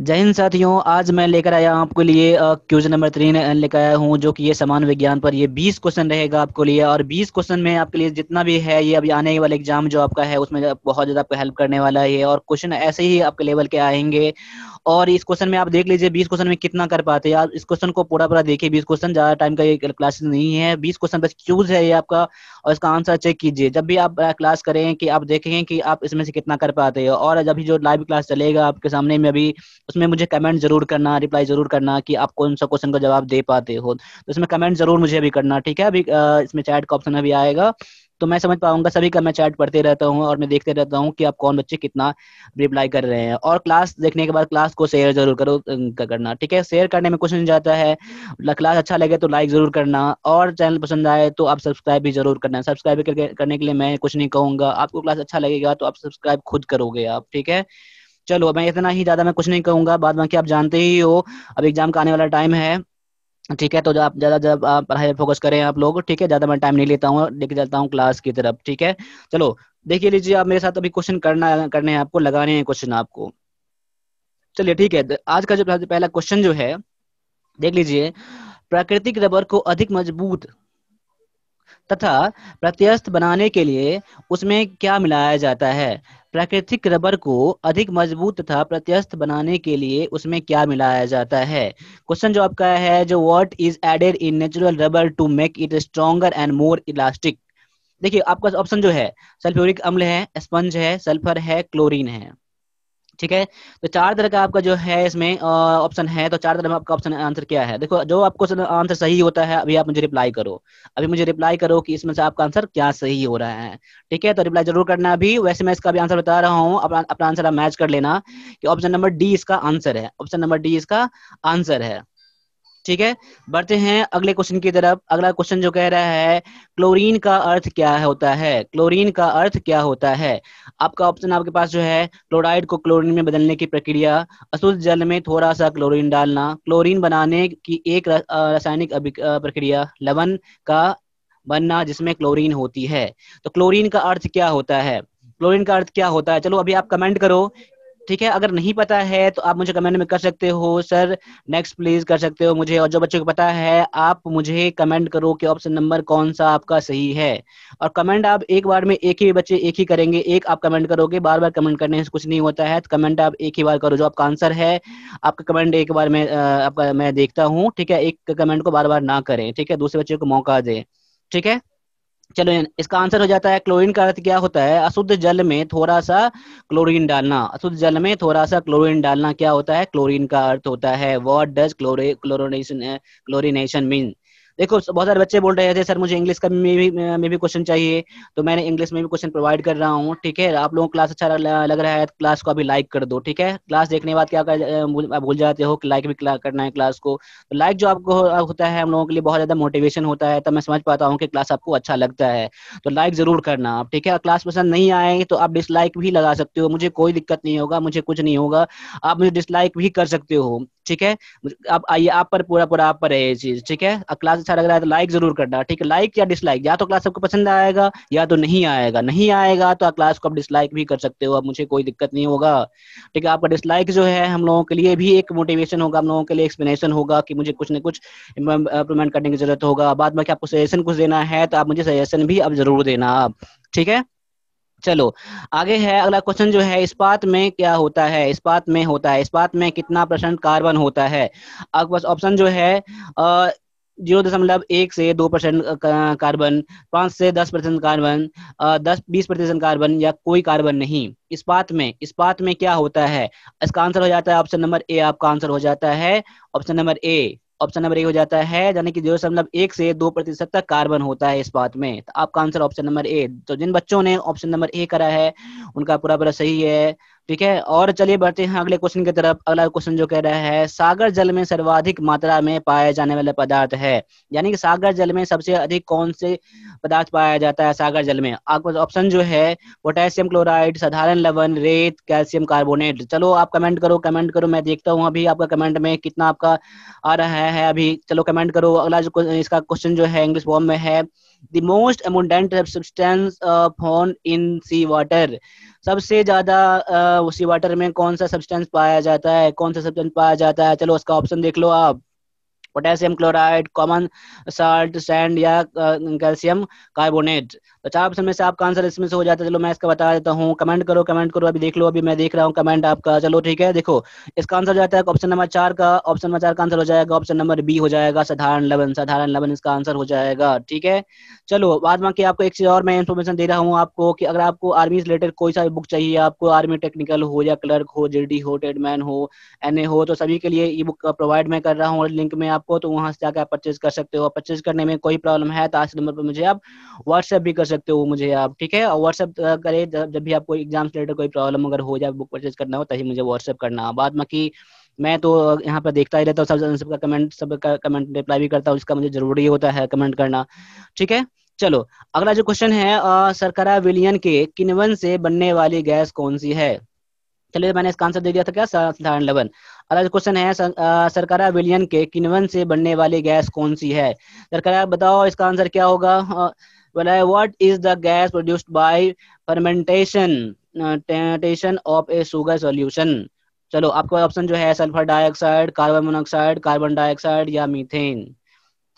जय हिंद साथियों आज मैं लेकर आया आपके लिए क्वेश्चन नंबर थ्री लेकर आया हूँ जो कि ये समान विज्ञान पर ये 20 क्वेश्चन रहेगा आपको लिए और 20 क्वेश्चन में आपके लिए जितना भी है ये अभी आने वाले एग्जाम जो आपका है उसमें बहुत ज़्यादा आपको हेल्प करने वाला है और क्वेश्चन ऐसे ही आपके लेवल के आएंगे और इस क्वेश्चन में आप देख लीजिए बीस क्वेश्चन में कितना कर पाते हैं आप इस क्वेश्चन को पूरा पूरा देखिए बीस क्वेश्चन ज़्यादा टाइम का ये क्लास नहीं है बीस क्वेश्चन बस चूज है ये आपका और इसका आंसर चेक कीजिए जब भी आप क्लास करें कि आप देखेंगे कि आप इसमें से कितना कर पाते हैं और जब भी जो लाइव क्लास चलेगा आपके सामने में अभी उसमें मुझे कमेंट जरूर करना रिप्लाई जरूर करना कि आप कौन सा क्वेश्चन का जवाब दे पाते हो तो इसमें कमेंट जरूर मुझे अभी करना ठीक है अभी इसमें चैट का ऑप्शन अभी आएगा तो मैं समझ पाऊंगा सभी का मैं चैट पढ़ते रहता हूँ और मैं देखते रहता हूँ कि आप कौन बच्चे कितना रिप्लाई कर रहे हैं और क्लास देखने के बाद क्लास को शेयर जरूर करो करना ठीक है शेयर करने में कुछ नहीं जाता है क्लास मतलब अच्छा लगे तो लाइक जरूर करना और चैनल पसंद आए तो आप सब्सक्राइब भी जरूर करना सब्सक्राइब करने के लिए मैं कुछ नहीं कहूँगा आपको क्लास अच्छा लगेगा तो आप सब्सक्राइब खुद करोगे आप ठीक है चलो मैं इतना ही ज्यादा मैं कुछ नहीं कहूंगा बाद बाकी आप जानते ही हो अब एग्जाम का आने वाला टाइम है ठीक है तो आप ज्यादा जब आप पढ़ाई पर फोकस करें आप लोग ठीक है ज्यादा मैं टाइम नहीं लेता हूँ लेके जाता हूँ क्लास की तरफ ठीक है चलो देखिए लीजिए आप मेरे साथ अभी क्वेश्चन करना करने हैं आपको लगाने हैं क्वेश्चन आपको चलिए ठीक है आज का जो पहला क्वेश्चन जो है देख लीजिए प्राकृतिक रबर को अधिक मजबूत तथा प्रत्यस्थ बनाने के लिए उसमें क्या मिलाया जाता है प्राकृतिक रबर को अधिक मजबूत तथा प्रत्यस्थ बनाने के लिए उसमें क्या मिलाया जाता है क्वेश्चन जो आपका है जो what is added in natural rubber to make it stronger and more elastic देखिए आपका ऑप्शन जो है सल्फ्यूरिक अम्ल है स्पंज है सल्फर है क्लोरीन है ठीक है तो चार तरह का आपका जो है इसमें ऑप्शन है तो चार तरह में आपका ऑप्शन आंसर क्या है देखो जो आपको आंसर सही होता है अभी आप मुझे रिप्लाई करो अभी मुझे रिप्लाई करो कि इसमें से आपका आंसर क्या सही हो रहा है ठीक है तो रिप्लाई जरूर करना अभी वैसे मैं इसका भी आंसर बता रहा हूँ अपना आंसर आप मैच कर लेना कि ऑप्शन नंबर डी इसका आंसर है ऑप्शन नंबर डी इसका आंसर है ठीक है बढ़ते हैं अगले क्वेश्चन की तरफ अगला क्वेश्चन जो कह रहा है क्लोरीन का अर्थ क्या होता है क्लोरीन का अर्थ क्या होता है आपका ऑप्शन आपके पास जो है क्लोराइड को क्लोरीन में बदलने की प्रक्रिया अशुद्ध जल में थोड़ा सा क्लोरीन डालना क्लोरीन बनाने की एक रासायनिक प्रक्रिया लवन का बनना जिसमें क्लोरीन होती है तो क्लोरीन का अर्थ क्या होता है क्लोरीन का अर्थ क्या होता है चलो अभी आप कमेंट करो ठीक है अगर नहीं पता है तो आप मुझे कमेंट में कर सकते हो सर नेक्स्ट प्लीज कर सकते हो मुझे और जो बच्चों को पता है आप मुझे कमेंट करो कि ऑप्शन नंबर कौन सा आपका सही है और कमेंट आप एक बार में एक ही बच्चे एक ही करेंगे एक आप कमेंट करोगे बार बार कमेंट करने से कुछ नहीं होता है तो कमेंट आप एक ही बार करो जो आपका आंसर है आपका कमेंट एक बार में आपका मैं देखता हूँ ठीक है एक कमेंट को बार बार ना करें ठीक है दूसरे बच्चे को मौका दें ठीक है चलो इसका आंसर हो जाता है क्लोरीन का अर्थ क्या होता है अशुद्ध जल में थोड़ा सा क्लोरीन डालना अशुद्ध जल में थोड़ा सा क्लोरीन डालना क्या होता है क्लोरीन का अर्थ होता है what does chlorination chlorination mean देखो बहुत सारे बच्चे बोल रहे थे सर मुझे इंग्लिश का में भी में भी क्वेश्चन चाहिए तो मैंने इंग्लिश में भी क्वेश्चन प्रोवाइड कर रहा हूँ ठीक है आप लोगों को क्लास अच्छा लग रहा है क्लास को अभी लाइक कर दो ठीक है क्लास देखने के बाद क्या भूल जाते हो कि लाइक भी करना है क्लास को तो लाइक जो आपको होता है हम लोगों के लिए बहुत ज्यादा मोटिवेशन होता है तब मैं समझ पाता हूँ कि क्लास आपको अच्छा लगता है तो लाइक जरूर करना आप ठीक है क्लास पसंद नहीं आएंगे तो आप डिसलाइक भी लगा सकते हो मुझे कोई दिक्कत नहीं होगा मुझे कुछ नहीं होगा आप मुझे डिसलाइक भी कर सकते हो ठीक है आप आइए आप पर पूरा पूरा आप पर है ये चीज ठीक है क्लास अच्छा लग रहा है तो लाइक जरूर करना ठीक है लाइक या डिसलाइक या तो क्लास आपको पसंद आएगा या तो नहीं आएगा नहीं आएगा तो आप क्लास को आप डिसलाइक भी कर सकते हो अब मुझे कोई दिक्कत नहीं होगा ठीक है आपका डिसलाइक जो है हम लोगों के लिए भी एक मोटिवेशन होगा हम लोगों के लिए एक्सप्लेनेशन होगा कि मुझे कुछ ना कुछ इम्प्रूवमेंट करने की जरूरत होगा बाद में आपको सजेशन कुछ देना है तो आप मुझे सजेशन भी अब जरूर देना आप ठीक है चलो आगे है अगला क्वेश्चन जो है इस्पात में क्या होता है इस्पात में होता है इस्पात में कितना परसेंट कार्बन होता है अब बस ऑप्शन जो है जीरो दशमलव एक से दो परसेंट कार्बन पांच से दस परसेंट कार्बन दस बीस प्रतिशत कार्बन या कोई कार्बन नहीं इस्पात में इस्पात में क्या होता है इसका आंसर हो जाता है ऑप्शन नंबर ए आपका आंसर हो जाता है option number A option number A हो जाता है यानी कि जीरो दशमलव एक से दो प्रतिशत तक कार्बन होता है इस बात में तो आपका आंसर ऑप्शन नंबर ए तो जिन बच्चों ने ऑप्शन नंबर ए करा है उनका पूरा पूरा सही है ठीक है और चलिए बढ़ते हैं अगले क्वेश्चन की तरफ अगला क्वेश्चन जो कह रहा है सागर जल में सर्वाधिक मात्रा में पाया जाने वाला पदार्थ है यानी कि सागर जल में सबसे अधिक कौन से पदार्थ पाया जाता है सागर जल में आपको ऑप्शन जो है पोटेशियम क्लोराइड साधारण लवन रेत कैल्शियम कार्बोनेट चलो आप कमेंट करो कमेंट करो मैं देखता हूँ अभी आपका कमेंट में कितना आपका आ रहा है अभी चलो कमेंट करो अगला जो इसका क्वेश्चन जो है इंग्लिश फॉर्म में है दोस्ट एमोडेंट abundant substance uh, found in सबसे ज्यादा उसी वाटर में कौन सा सब्सटेंस पाया जाता है कौन सा सब्सटेंस पाया जाता है चलो उसका ऑप्शन देख लो आप potassium chloride common salt sand या कैल्शियम कार्बोनेट तो चार ऑप्शन में से आपका आंसर इसमें से हो जाता है चलो मैं इसका बता देता हूँ कमेंट करो कमेंट करो अभी देख लो अभी मैं देख रहा हूँ कमेंट आपका चलो ठीक है देखो इसका आंसर हो जाता है ऑप्शन नंबर चार का ऑप्शन नंबर चार का आंसर हो जाएगा ऑप्शन नंबर बी हो जाएगा साधारण लवन साधारण लवन इसका आंसर हो जाएगा ठीक है चलो बाद बाकी आपको एक चीज और मैं इन्फॉर्मेशन दे रहा हूँ आपको कि अगर आपको आर्मी रिलेटेड कोई सा बुक चाहिए आपको आर्मी टेक्निकल हो या क्लर्क हो जेडी हो ट्रेडमैन हो एन हो तो सभी के लिए ई बुक प्रोवाइड मैं कर रहा हूँ और लिंक में आप आपको तो वहां से जाकर आप परचेज कर सकते हो परचेज करने में कोई प्रॉब्लम है तो आज नंबर पर मुझे आप व्हाट्सएप भी कर सकते हो मुझे आप ठीक है और व्हाट्सएप करें जब, जब भी आपको एग्जाम से रिलेटेड कोई प्रॉब्लम अगर हो जाए बुक परचेज करना हो तभी मुझे व्हाट्सएप करना बाद बाकी मैं तो यहाँ पर देखता ही रहता हूँ सबका कमेंट सबका कमेंट रिप्लाई भी करता हूँ उसका मुझे जरूरी होता है कमेंट करना ठीक है चलो अगला जो क्वेश्चन है सरकारा विलियन के किनवन से बनने वाली गैस कौन सी है चलिए मैंने इसका आंसर दे दिया था क्या साधारण लवन अगला क्वेश्चन है सरकारा विलियन के किनवन से बनने वाली गैस कौन सी है सरकारा बताओ इसका आंसर क्या होगा बोला what is the gas produced by fermentation tentation of a sugar solution चलो आपका ऑप्शन जो है sulphur dioxide carbon monoxide carbon dioxide या मीथेन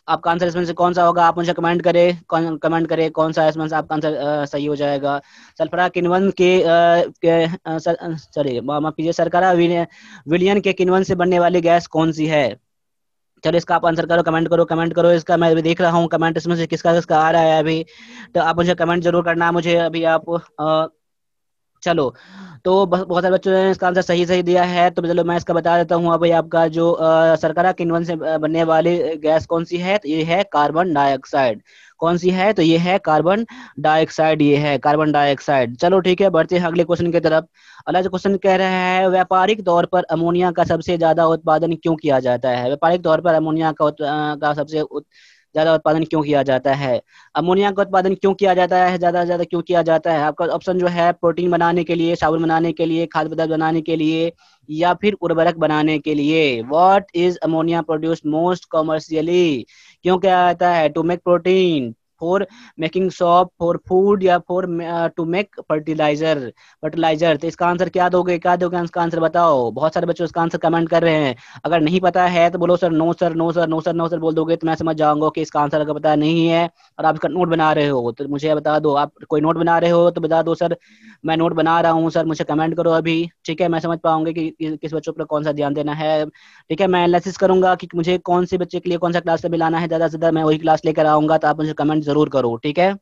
आपका आंसर इसमें से कौन सा होगा आप मुझे कमेंट करें कौन कमेंट करें कौन सा इसमें से आपका आंसर सही हो जाएगा सल्फरा किनवन के, के सॉरी माफ कीजिए सरकारा विलियन के किनवन से बनने वाली गैस कौन सी है चलो इसका आप आंसर करो कमेंट करो कमेंट करो इसका मैं अभी देख रहा हूँ कमेंट इसमें से किसका किसका आ रहा है अभी तो आप मुझे कमेंट जरूर करना मुझे अभी आप आ, चलो तो बहुत सारे बच्चों ने इसका आंसर सही सही दिया है तो चलो मैं इसका बता देता हूँ अब आपका जो आ, सरकारा किन्वन से बनने वाली गैस कौन सी है तो ये है कार्बन डाइऑक्साइड कौन सी है तो ये है कार्बन डाइऑक्साइड ये है कार्बन डाइऑक्साइड चलो ठीक है बढ़ते हैं अगले क्वेश्चन की तरफ अगला जो क्वेश्चन कह रहा है व्यापारिक तौर पर अमोनिया का सबसे ज्यादा उत्पादन क्यों किया जाता है व्यापारिक तौर पर अमोनिया का, का सबसे उत... ज्यादा उत्पादन क्यों किया जाता है अमोनिया का उत्पादन क्यों किया जाता है ज्यादा से ज्यादा क्यों किया जाता है आपका ऑप्शन जो है प्रोटीन बनाने के लिए साबुन बनाने के लिए खाद्य पदार्थ बनाने के लिए या फिर उर्वरक बनाने के लिए what is ammonia produce most commercially क्यों किया जाता है to make protein for making soap for food या for to make fertiliser fertiliser तो इसका आंसर क्या दोगे क्या दोगे इसका आंसर बताओ बहुत सारे बच्चों इसका आंसर कमेंट कर रहे हैं अगर नहीं पता है तो बोलो sir no sir no sir no sir no sir बोल दोगे तो मैं समझ जाऊंगा कि इसका आंसर अगर पता नहीं है और आप इसका नोट बना रहे हो तो मुझे बता दो आप कोई नोट बना रहे हो तो बता दो सर मैं नोट बना रहा हूँ सर मुझे कमेंट करो अभी ठीक है मैं समझ पाऊंगे कि किस बच्चों पर कौन सा ध्यान देना है ठीक है मैं एनालिसिस करूंगा कि मुझे कौन से बच्चे के लिए कौन सा क्लास में लाना है ज्यादा से ज्यादा मैं वही क्लास लेकर आऊंगा तो आप मुझे कमेंट जरूर करो ठीक है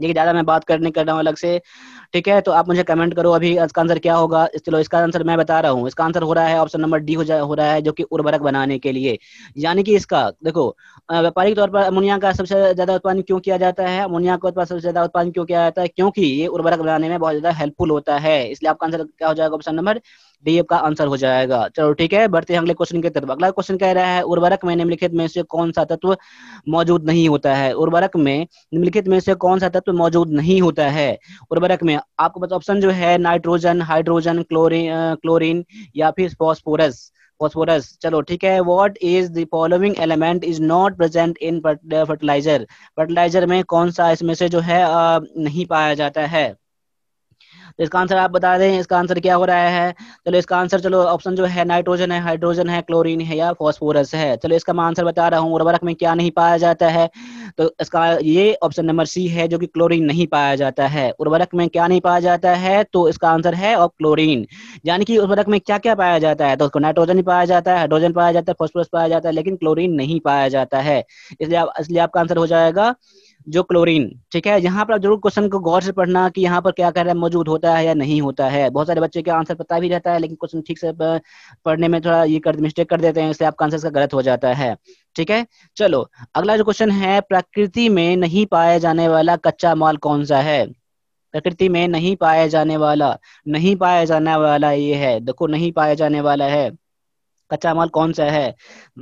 देखिए ज्यादा मैं बात करने कर रहा हूँ अलग से ठीक है तो आप मुझे कमेंट करो अभी इसका आंसर क्या होगा चलो इसका आंसर मैं बता रहा हूँ इसका आंसर हो रहा है ऑप्शन नंबर डी हो हो रहा है जो कि उर्वरक बनाने के लिए यानी कि इसका देखो व्यापारिक तौर पर अमोनिया का सबसे ज्यादा उत्पादन क्यों किया जाता है अमोनिया का सबसे ज्यादा उत्पादन क्यों किया जाता है क्योंकि ये उर्वरक बनाने में बहुत ज्यादा हेल्पफुल होता है इसलिए आपका आंसर क्या हो जाएगा ऑप्शन नंबर डी आपका आंसर हो जाएगा चलो ठीक है बढ़ते हैं अगले क्वेश्चन के तरफ अगला क्वेश्चन कह रहा है उर्वरक में निम्नलिखित में से कौन सा तत्व मौजूद नहीं होता है उर्वरक में निम्नलिखित में से कौन सा तत्व मौजूद नहीं होता है उर्वरक में आपको पता ऑप्शन जो है नाइट्रोजन हाइड्रोजन क्लोरीन क्लोरिन या फिर फॉस्फोरस फॉस्फोरस चलो ठीक है what is the following element is not present in fertilizer fertilizer में कौन सा इसमें से जो है नहीं पाया जाता है तो इसका आंसर आप बता दें इसका आंसर क्या हो रहा है चलो इसका आंसर चलो ऑप्शन जो है नाइट्रोजन है हाइड्रोजन है क्लोरीन है या फॉस्फोरस है चलो इसका मैं आंसर बता रहा हूँ उर्वरक में क्या नहीं पाया जाता है तो इसका ये ऑप्शन नंबर सी है जो कि क्लोरीन नहीं पाया जाता है उर्वरक में क्या नहीं पाया जाता है तो इसका आंसर है और क्लोरीन यानी कि उर्वरक में क्या क्या पाया जाता है तो उसको नाइट्रोजन ही पाया जाता है हाइड्रोजन पाया जाता है फॉस्फोरस पाया जाता है लेकिन क्लोरीन नहीं पाया जाता है इसलिए इसलिए आपका आंसर हो जाएगा जो क्लोरीन ठीक है यहाँ पर जरूर क्वेश्चन को गौर से पढ़ना कि यहाँ पर क्या कह रहा है मौजूद होता है या नहीं होता है बहुत सारे बच्चे का आंसर पता भी रहता है लेकिन क्वेश्चन ठीक से पढ़ने में थोड़ा ये कर मिस्टेक कर देते हैं इसलिए आपका आंसर का गलत हो जाता है ठीक है चलो अगला जो क्वेश्चन है प्रकृति में नहीं पाया जाने वाला कच्चा माल कौन सा है प्रकृति में नहीं पाया जाने वाला नहीं पाया जाने वाला ये है देखो नहीं पाया जाने वाला है कच्चा माल कौन सा है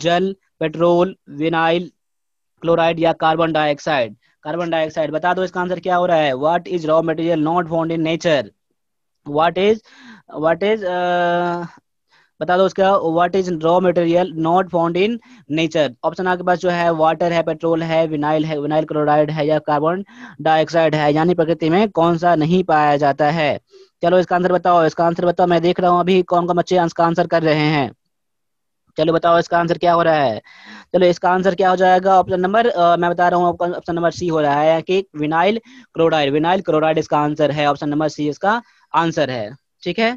जल पेट्रोल विनाइल क्लोराइड या कार्बन डाइऑक्साइड कार्बन डाइऑक्साइड बता दो इसका आंसर क्या हो रहा है what is raw material not found in nature what is what is बता दो उसका what is raw material not found in nature option आपके पास जो है वाटर है पेट्रोल है विनाइल है विनाइल क्लोराइड है या कार्बन डाइऑक्साइड है यानी प्रकृति में कौन सा नहीं पाया जाता है चलो इसका आंसर बताओ इसका आंसर बताओ मैं देख रहा हूँ अभी कौन कौन बच्चे आंसर कर रहे हैं चलो बताओ इसका आंसर क्या हो रहा है चलो इसका आंसर क्या हो जाएगा ऑप्शन नंबर मैं बता रहा हूँ आपका ऑप्शन नंबर सी हो रहा है कि विनाइल क्लोराइड विनाइल क्लोराइड इसका आंसर है ऑप्शन नंबर सी इसका आंसर है ठीक है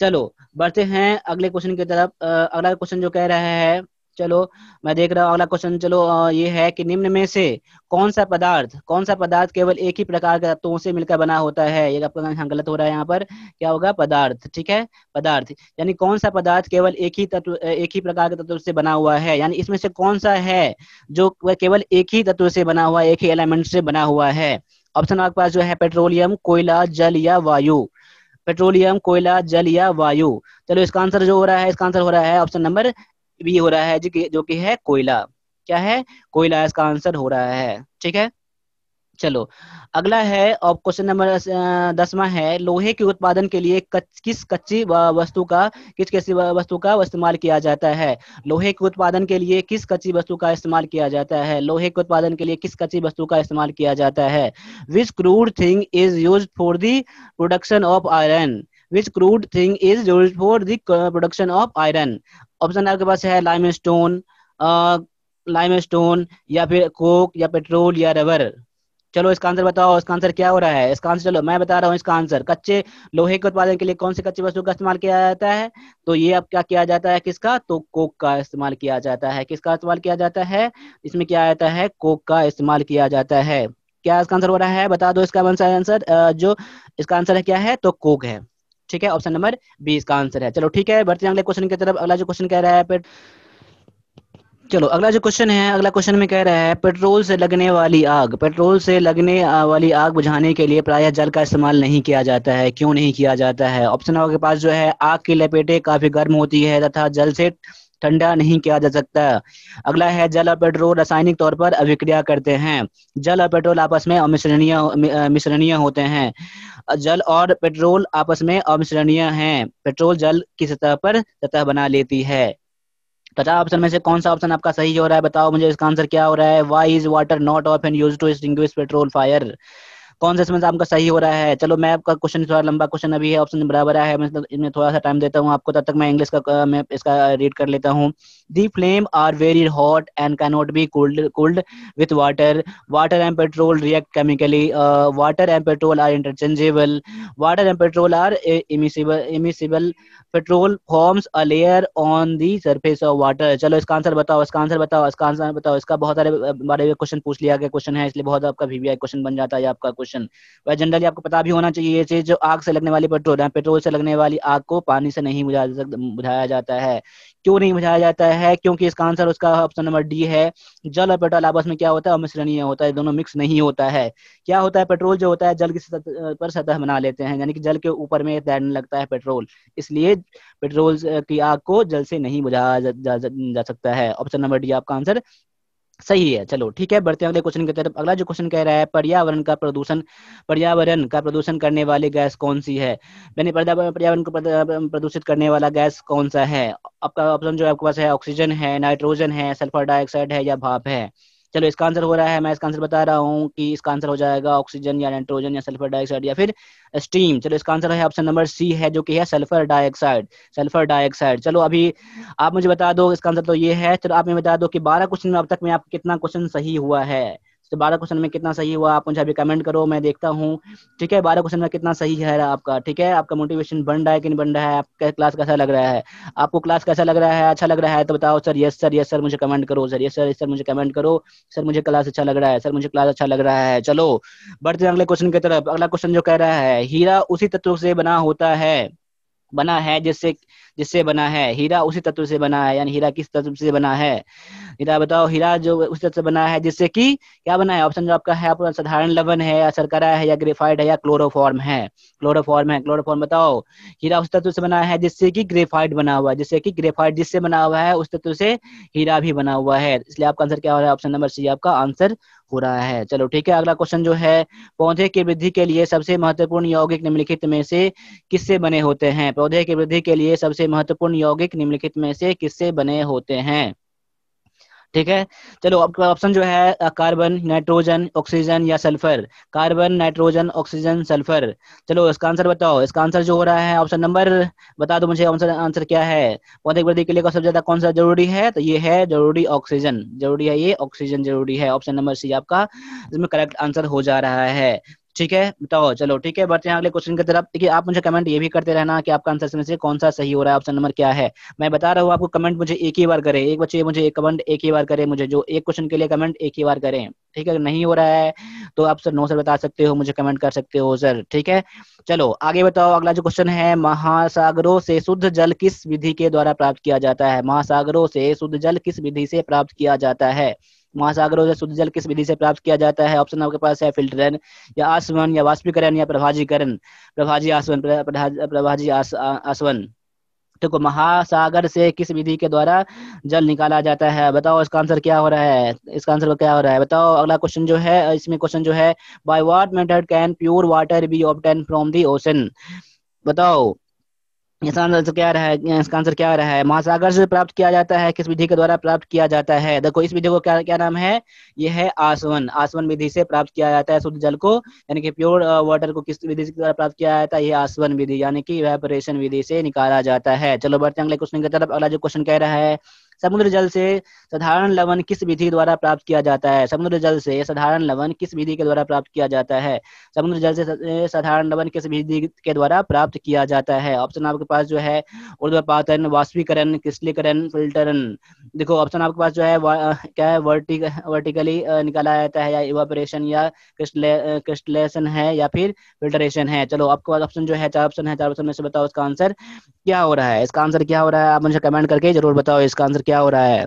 चलो बढ़ते हैं अगले क्वेश्चन की तरफ अगला क्वेश्चन जो कह रहा है चलो मैं देख रहा हूँ अगला क्वेश्चन चलो ये है कि निम्न में से कौन सा पदार्थ कौन सा पदार्थ केवल एक ही प्रकार के तत्वों से मिलकर बना होता है ये आपका यहाँ गलत हो रहा है यहाँ पर क्या होगा पदार्थ ठीक है पदार्थ यानी कौन सा पदार्थ केवल एक ही तत्व एक ही प्रकार के तत्व से बना हुआ है यानी इसमें से कौन सा है जो केवल एक ही तत्व से बना हुआ एक ही एलिमेंट से बना हुआ है ऑप्शन आपके पास जो है पेट्रोलियम कोयला जल या वायु पेट्रोलियम कोयला जल या वायु चलो इसका आंसर जो हो रहा है इसका आंसर हो रहा है ऑप्शन नंबर भी हो रहा है जो कि है कोयला क्या है कोयला इसका आंसर हो रहा है ठीक है चलो अगला है और क्वेश्चन नंबर दसवा है लोहे के उत्पादन के लिए कच, किस कच्ची वस्तु का किस कैसी वस्तु का इस्तेमाल किया जाता है लोहे के उत्पादन के लिए किस कच्ची वस्तु का इस्तेमाल किया जाता है लोहे के उत्पादन के लिए किस कच्ची वस्तु का इस्तेमाल किया जाता है which crude thing is use for the production of iron which crude thing is use for the production of option आपके पास है लाइम स्टोन लाइम स्टोन या फिर कोक या पेट्रोल या रबर चलो इसका आंसर बताओ इसका आंसर क्या हो रहा है इसका आंसर चलो मैं बता रहा हूँ इसका आंसर कच्चे लोहे के उत्पादन के लिए कौन से कच्चे वस्तु का इस्तेमाल किया जाता है तो ये अब क्या किया जाता है किसका तो कोक का इस्तेमाल किया जाता है किसका इस्तेमाल किया जाता है इसमें क्या जाता है कोक का इस्तेमाल किया जाता है क्या इसका आंसर हो रहा है बता दो इसका आंसर जो इसका आंसर है क्या है तो कोक है ठीक है ऑप्शन नंबर बी इसका आंसर है चलो ठीक है बढ़ते हैं अगले क्वेश्चन की तरफ अगला जो क्वेश्चन कह रहा है पेट चलो अगला जो क्वेश्चन है अगला क्वेश्चन में कह रहा है पेट्रोल से लगने वाली आग पेट्रोल से लगने वाली आग बुझाने के लिए प्रायः जल का इस्तेमाल नहीं किया जाता है क्यों नहीं किया जाता है ऑप्शन के पास जो है आग की लपेटें काफी गर्म होती है तथा जल से ठंडा नहीं किया जा सकता अगला है जल और पेट्रोल रासायनिक तौर पर अभिक्रिया करते हैं जल और पेट्रोल आपस में अमिश्रणीय मिश्रणीय होते हैं जल और पेट्रोल आपस में अमिश्रणीय हैं पेट्रोल जल की सतह पर सतह बना लेती है तथा ऑप्शन में से कौन सा ऑप्शन आपका सही हो रहा है बताओ मुझे इसका आंसर क्या हो रहा है वाई इज वाटर नॉट ऑफ एंड use to extinguish petrol fire कौन सा इसमें आपका सही हो रहा है चलो मैं आपका क्वेश्चन थोड़ा लंबा क्वेश्चन अभी है ऑप्शन बराबर है मैं मतलब इसमें थोड़ा सा टाइम देता हूँ आपको तब तक मैं इंग्लिश का मैं इसका रीड कर लेता हूँ the flame are very hot and can not be cooled cooled with water water and petrol react chemically water and petrol are interchangeable water and petrol are immiscible immiscible petrol forms a layer on the surface of water चलो इसका answer बताओ इसका answer बताओ इसका answer बताओ इसका बहुत सारे बारे में क्वेश्चन पूछ लिया गया क्वेश्चन है इसलिए बहुत आपका वीवीआई क्वेश्चन बन जाता है आपका क्वेश्चन क्वेश्चन वह जनरली आपको पता भी होना चाहिए ये जो आग से लगने वाली पेट्रोल है पेट्रोल से लगने वाली आग को पानी से नहीं बुझाया जाता है क्यों नहीं बुझाया जाता है क्योंकि इसका आंसर उसका ऑप्शन नंबर डी है जल और पेट्रोल आपस में क्या होता है अमिश्रणीय होता है दोनों मिक्स नहीं होता है क्या होता है पेट्रोल जो होता है जल की सतह पर सतह बना लेते हैं यानी कि जल के ऊपर में तैरने लगता है पेट्रोल इसलिए पेट्रोल की आग को जल से नहीं बुझाया जा, जा, जा, जा सकता है ऑप्शन नंबर डी आपका आंसर सही है चलो ठीक है बढ़ते हैं अगले क्वेश्चन की तरफ अगला जो क्वेश्चन कह रहा है पर्यावरण का प्रदूषण पर्यावरण का प्रदूषण करने वाली गैस कौन सी है यानी पर्यावरण को प्रदूषित करने वाला गैस कौन सा है आपका ऑप्शन जो आपके पास है ऑक्सीजन है नाइट्रोजन है सल्फर डाइऑक्साइड है या भाप है चलो इसका आंसर हो रहा है मैं इसका आंसर बता रहा हूँ कि इसका आंसर हो जाएगा ऑक्सीजन या नाइट्रोजन या सल्फर डाइऑक्साइड या फिर स्टीम चलो इसका आंसर है ऑप्शन नंबर सी है जो कि है सल्फर डाइऑक्साइड सल्फर डाइऑक्साइड चलो अभी आप मुझे बता दो इसका आंसर तो ये है चलो आप मुझे बता दो कि बारह क्वेश्चन में अब तक में आप कितना क्वेश्चन सही हुआ है तो बारह क्वेश्चन में कितना सही हुआ आप मुझे अभी कमेंट करो मैं देखता हूँ ठीक है बारह क्वेश्चन में कितना सही है आपका ठीक है आपका मोटिवेशन बन रहा है कि नहीं बन रहा है आपका क्लास कैसा लग रहा है आपको क्लास कैसा लग रहा है अच्छा लग रहा है तो बताओ sir yes sir yes sir मुझे कमेंट करो सर यस सर सर मुझे कमेंट करो सर मुझे क्लास अच्छा लग रहा है सर मुझे क्लास अच्छा लग रहा है चलो बढ़ते हैं अगले क्वेश्चन की तरफ अगला क्वेश्चन जो कह रहा है हीरा उसी तत्व से बना होता है बना है जिससे जिससे बना है हीरा उसी तत्व से बना है यानी हीरा किस तत्व से बना है हीरा बताओ हीरा जो उस तत्व से बना है जिससे कि क्या बना है ऑप्शन जो आपका है आपका साधारण लवन है या सरकरा है या ग्रेफाइड है या क्लोरोफॉर्म है क्लोरोफॉर्म है क्लोरोफॉर्म बताओ हीरा उस तत्व से बना है जिससे कि ग्रेफाइड बना हुआ है जिससे कि ग्रेफाइड जिससे बना हुआ है उस तत्व से हीरा भी बना हुआ है इसलिए आपका आंसर क्या हो रहा है ऑप्शन नंबर सी आपका आंसर हो रहा है चलो ठीक है अगला क्वेश्चन जो है पौधे की वृद्धि के लिए सबसे महत्वपूर्ण यौगिक निम्नलिखित में से किससे बने होते हैं पौधे की वृद्धि के लिए सबसे महत्वपूर्ण यौगिक निम्नलिखित में से किससे बने होते हैं ठीक है चलो आपका ऑप्शन जो है कार्बन नाइट्रोजन ऑक्सीजन या sulphur carbon nitrogen oxygen sulphur चलो इसका आंसर बताओ इसका आंसर जो हो रहा है ऑप्शन नंबर बता दो मुझे आंसर आंसर क्या है पौधे वृद्धि के लिए सबसे ज्यादा कौन सा जरूरी है तो ये है जरूरी ऑक्सीजन जरूरी है ये ऑक्सीजन जरूरी है ऑप्शन नंबर सी आपका इसमें करेक्ट आंसर हो जा रहा है ठीक है बताओ चलो ठीक है बढ़ते हैं अगले क्वेश्चन की तरफ देखिए आप मुझे कमेंट ये भी करते रहना कि आपका आंसर से कौन सा सही हो रहा है ऑप्शन नंबर क्या है मैं बता रहा हूँ आपको कमेंट मुझे एक ही बार करे एक बच्चे मुझे एक कमेंट एक ही बार करें मुझे जो एक क्वेश्चन के लिए कमेंट एक ही बार करें ठीक है नहीं हो रहा है तो आप सर नो सर बता सकते हो मुझे कमेंट कर सकते हो सर ठीक है चलो आगे बताओ अगला जो क्वेश्चन है महासागरों से शुद्ध जल किस विधि के द्वारा प्राप्त किया जाता है महासागरों से शुद्ध जल किस विधि से प्राप्त किया जाता है महासागरों से शुद्ध जल किस विधि से प्राप्त किया जाता है ऑप्शन आपके पास है फिल्टरन या आसवन या वाष्पीकरण या प्रभाजीकरण प्रभाजी आसवन प्रभाजी आसवन देखो तो महासागर से किस विधि के द्वारा जल निकाला जाता है बताओ इसका आंसर क्या हो रहा है इसका आंसर क्या हो रहा है बताओ अगला क्वेश्चन जो है इसमें क्वेश्चन जो है by what method can pure water be obtain from the ocean बताओ इसका आंसर तो क्या रहा है इसका आंसर क्या रहा है महासागर से प्राप्त किया जाता है किस विधि के द्वारा प्राप्त किया जाता है देखो इस विधि को क्या क्या नाम है यह है आसवन आसवन विधि से प्राप्त किया जाता है शुद्ध जल को यानी कि प्योर वाटर को किस विधि के द्वारा प्राप्त किया जाता है यह आसवन विधि यानी कि वेपरेशन विधि से निकाला जाता है चलो बढ़ते हैं अगले क्वेश्चन की तरफ अगला जो क्वेश्चन कह रहा है समुद्र जल से साधारण लवण किस विधि द्वारा प्राप्त किया जाता है समुद्र जल से साधारण लवण किस विधि के द्वारा प्राप्त किया जाता है समुद्र जल से साधारण लवण किस विधि के द्वारा प्राप्त किया जाता है ऑप्शन आपके पास जो है ऊर्ध्वपातन वाष्पीकरण क्रिस्टलीकरण फिल्टरन देखो ऑप्शन आपके पास जो है क्या है वर्टिकली निकाला जाता है या इवापोरेशन या क्रिस्टलेशन है या फिर फिल्टरेशन है चलो आपके पास ऑप्शन जो है चार ऑप्शन है चार ऑप्शन में से बताओ इसका आंसर क्या हो रहा है इसका आंसर क्या हो रहा है आप मुझे कमेंट करके जरूर बताओ इसका आंसर क्या हो रहा है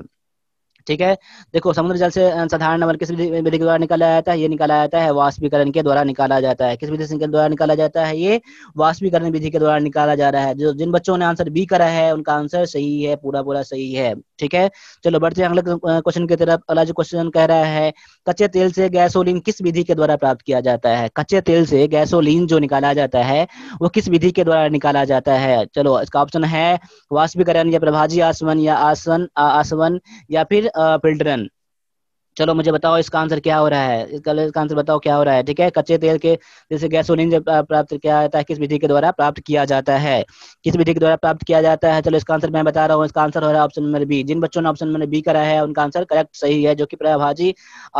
ठीक है देखो समुद्र जल से साधारण नंबर किस विधि के द्वारा निकाला जाता है ये निकाला जाता है वाष्पीकरण के द्वारा निकाला जाता है किस विधि के द्वारा निकाला जाता है ये वाष्पीकरण विधि के द्वारा निकाला जा रहा है जो जिन बच्चों ने आंसर बी करा है उनका आंसर सही है पूरा पूरा सही है ठीक है चलो बढ़ते हैं अगले क्वेश्चन की तरफ अगला जो क्वेश्चन कह रहा है कच्चे तेल से गैसोलीन किस विधि के द्वारा प्राप्त किया जाता है कच्चे तेल से गैसोलीन जो निकाला जाता है वो किस विधि के द्वारा निकाला जाता है चलो इसका ऑप्शन है वाष्पीकरण या प्रभाजी आसवन या आसन आसवन या फिर फिल्टरन चलो मुझे बताओ इसका आंसर क्या हो रहा है इसका आंसर बताओ क्या हो रहा है ठीक है कच्चे तेल के जैसे गैसोलीन प्राप्त किया जाता है किस विधि के द्वारा प्राप्त किया जाता है किस विधि के द्वारा प्राप्त किया जाता है चलो इसका आंसर मैं बता रहा हूँ इसका आंसर हो रहा है ऑप्शन नंबर बी जिन बच्चों ने ऑप्शन नंबर बी करा है उनका आंसर करेक्ट सही है जो की प्रभाजी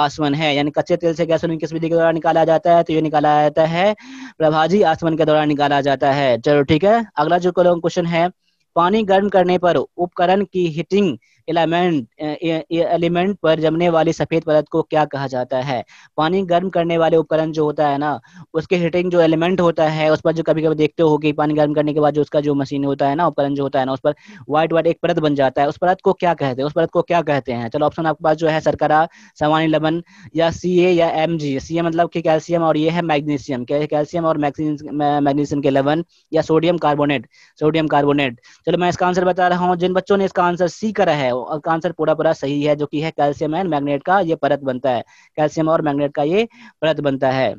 आसमन है यानी कच्चे तेल से गैसोलीन किस विधि के द्वारा निकाला जाता है तो ये निकाला जाता है प्रभाजी आसमन के द्वारा निकाला जाता है चलो ठीक है अगला जो क्वेश्चन है पानी गर्म करने पर उपकरण की हीटिंग एलिमेंट एलिमेंट पर जमने वाली सफेद परत को क्या कहा जाता है पानी गर्म करने वाले उपकरण जो होता है ना उसके हीटिंग जो एलिमेंट होता है उस पर जो कभी कभी देखते हो कि पानी गर्म करने के बाद जो उसका जो मशीन होता है ना उपकरण जो होता है ना उस पर व्हाइट व्हाइट एक परत बन जाता है उस परत को क्या कहते हैं उस परत को क्या कहते हैं चलो ऑप्शन आपके पास जो है सरकरा सामान्य लबन या सी या एम जी सी मतलब की कैल्सियम और ये है मैग्नीशियम कैल्शियम और मैग्नीशियम के लवन या सोडियम कार्बोनेट सोडियम कार्बोनेट चलो मैं इसका आंसर बता रहा हूँ जिन बच्चों ने इसका आंसर सी करा है है उसका आंसर पूरा पूरा सही है जो कि है कैल्शियम एंड मैग्नेट का ये परत बनता है कैल्शियम और मैग्नेट का ये परत बनता है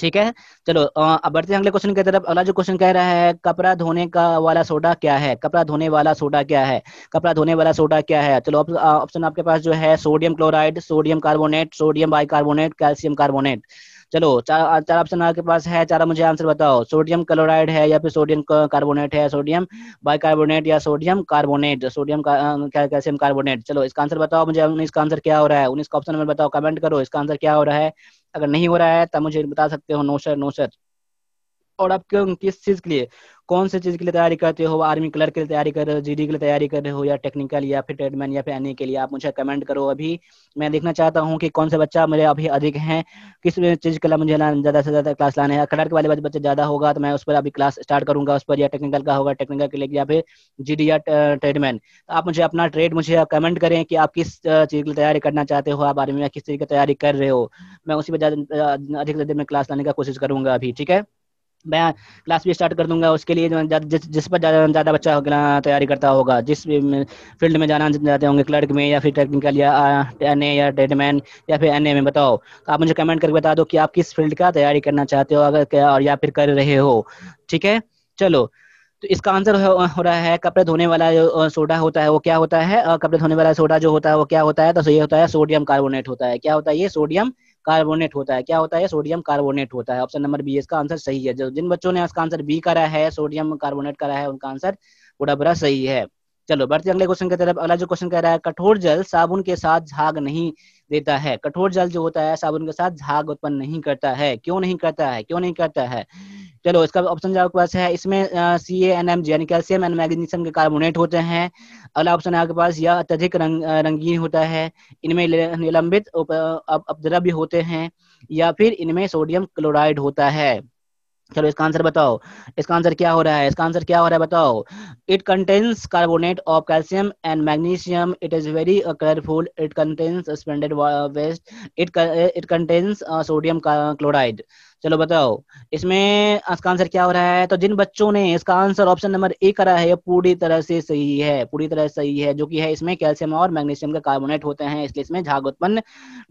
ठीक है चलो अब बढ़ते हैं अगले क्वेश्चन की तरफ अगला जो क्वेश्चन कह रहा है कपड़ा धोने का वाला सोडा क्या है कपड़ा धोने वाला सोडा क्या है कपड़ा धोने वाला सोडा क्या है चलो ऑप्शन आप, आपके पास जो है sodium chloride sodium carbonate sodium bicarbonate calcium carbonate चलो चार चार ऑप्शन आपके पास है चार मुझे आंसर बताओ सोडियम क्लोराइड है या फिर सोडियम कार्बोनेट है सोडियम बाइकार्बोनेट या सोडियम कार्बोनेट सोडियम का, कैल्शियम कार्बोनेट चलो इसका आंसर बताओ मुझे उन्नीस का आंसर क्या हो रहा है उन्नीस का ऑप्शन में बताओ कमेंट करो इसका आंसर क्या हो रहा है अगर नहीं हो रहा है तब मुझे बता सकते हो नो सर नो सर और आप क्यों किस चीज के लिए कौन से चीज के लिए तैयारी करते हो आर्मी क्लर्क के लिए तैयारी कर रहे हो जीडी के लिए तैयारी कर रहे हो या टेक्निकल या फिर ट्रेडमैन या फिर एनी के लिए आप मुझे कमेंट करो अभी मैं देखना चाहता हूँ कि कौन से बच्चा मेरे अभी अधिक है किस चीज के लिए मुझे ज्यादा से ज्यादा क्लास लाना है क्लर्क वाले बच्चे ज्यादा होगा तो मैं उस पर अभी क्लास स्टार्ट करूंगा उस पर या टेक्निकल का होगा टेक्निकल के लिए या फिर जीडी या ट्रेडमैन तो आप मुझे अपना ट्रेड मुझे कमेंट करें कि आप किस चीज की तैयारी करना चाहते हो आप आर्मी में किस चीज की तैयारी कर रहे हो मैं उसी पर अधिक से अधिक में क्लास लाने का कोशिश करूंगा अभी ठीक है मैं क्लास भी स्टार्ट कर दूंगा उसके लिए जिस, जिस पर ज़्यादा ज़्यादा बच्चा तैयारी करता होगा जिस भी फील्ड में जाना जाते होंगे क्लर्क में या फिर टेक्निकल या एन ए या ट्रेडमैन या फिर एन में बताओ तो आप मुझे कमेंट करके बता दो कि आप किस फील्ड का तैयारी करना चाहते हो अगर और या फिर कर रहे हो ठीक है चलो तो इसका आंसर हो, हो रहा है कपड़े धोने वाला जो सोडा होता है वो क्या होता है और कपड़े धोने वाला सोडा जो होता है वो क्या होता है तो ये होता है सोडियम कार्बोनेट होता है क्या होता है ये सोडियम कार्बोनेट होता है क्या होता है सोडियम कार्बोनेट होता है ऑप्शन नंबर बी इसका आंसर सही है जो जिन बच्चों ने इसका आंसर बी करा है सोडियम कार्बोनेट करा है उनका आंसर पूरा पूरा सही है चलो बढ़ते अगले क्वेश्चन की तरफ अगला जो क्वेश्चन कह रहा है कठोर जल साबुन के साथ झाग नहीं देता है कठोर जल जो होता है साबुन के साथ झाग उत्पन्न नहीं करता है क्यों नहीं करता है क्यों नहीं करता है चलो इसका ऑप्शन जो आपके पास है इसमें सी ए एन एम जी यानी कैल्सियम एंड मैग्नीशियम के कार्बोनेट होते हैं अगला ऑप्शन है आपके पास यह अत्यधिक रंग, रंगीन होता है इनमें निलंबित अपद्रव्य होते हैं या फिर इनमें सोडियम क्लोराइड होता है चलो इसका आंसर बताओ इसका आंसर क्या हो रहा है इसका आंसर क्या हो रहा है बताओ it contains carbonate of calcium and magnesium it is very colourful it contains suspended waste it it contains sodium chloride चलो बताओ इसमें इसका आंसर क्या हो रहा है तो जिन बच्चों ने इसका आंसर ऑप्शन नंबर ए करा है पूरी तरह से सही है पूरी तरह सही है जो कि है इसमें कैल्शियम और मैग्नीशियम का कार्बोनेट होते हैं इसलिए इसमें झाग उत्पन्न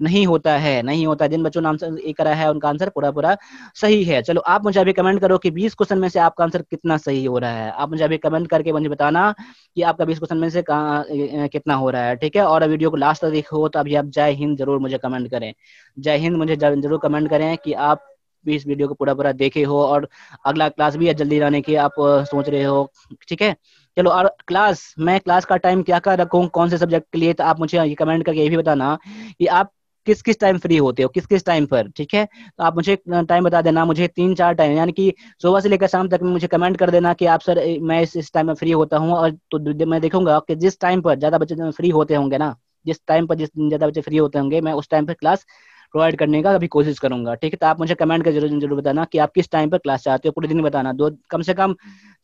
नहीं होता है नहीं होता जिन बच्चों ने आंसर ए करा है उनका आंसर पूरा पूरा सही है चलो आप मुझे अभी कमेंट करो कि बीस क्वेश्चन में से आपका आंसर कितना सही हो रहा है आप मुझे अभी कमेंट करके मुझे बताना कि आपका बीस क्वेश्चन में से कितना हो रहा है ठीक है और वीडियो को लास्ट तक देखो तो अभी आप जय हिंद जरूर मुझे कमेंट करें जय हिंद मुझे जरूर कमेंट करें कि आप भी इस वीडियो को पूरा पूरा देखे हो और अगला क्लास भी जल्दी लाने की आप सोच रहे हो ठीक है चलो और क्लास मैं क्लास का टाइम क्या कर रखू कौन से सब्जेक्ट के लिए तो आप मुझे कमेंट करके ये भी बताना कि आप किस किस टाइम फ्री होते हो किस किस टाइम पर ठीक है तो आप मुझे टाइम बता देना मुझे तीन चार टाइम यानी कि सुबह से लेकर शाम तक मुझे कमेंट कर देना कि आप सर मैं इस इस टाइम में फ्री होता हूँ और तो मैं देखूंगा कि जिस टाइम पर ज्यादा बच्चे फ्री होते होंगे ना जिस टाइम पर जिस ज्यादा बच्चे फ्री होते होंगे मैं उस टाइम पर क्लास प्रोवाइड करने का अभी कोशिश करूंगा ठीक है तो आप मुझे कमेंट कर जरूर जरूर बताना कि आप किस टाइम पर क्लास चाहते हो पूरे दिन बताना दो कम से कम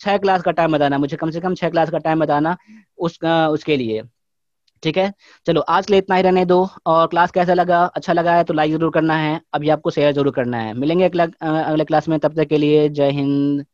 छह क्लास का टाइम बताना मुझे कम से कम छह क्लास का टाइम बताना उस उसके लिए ठीक है चलो आज के लिए इतना ही रहने दो और क्लास कैसा लगा अच्छा लगा है तो लाइक जरूर करना है अभी आपको शेयर जरूर करना है मिलेंगे अगले क्लास में तब तक के लिए जय हिंद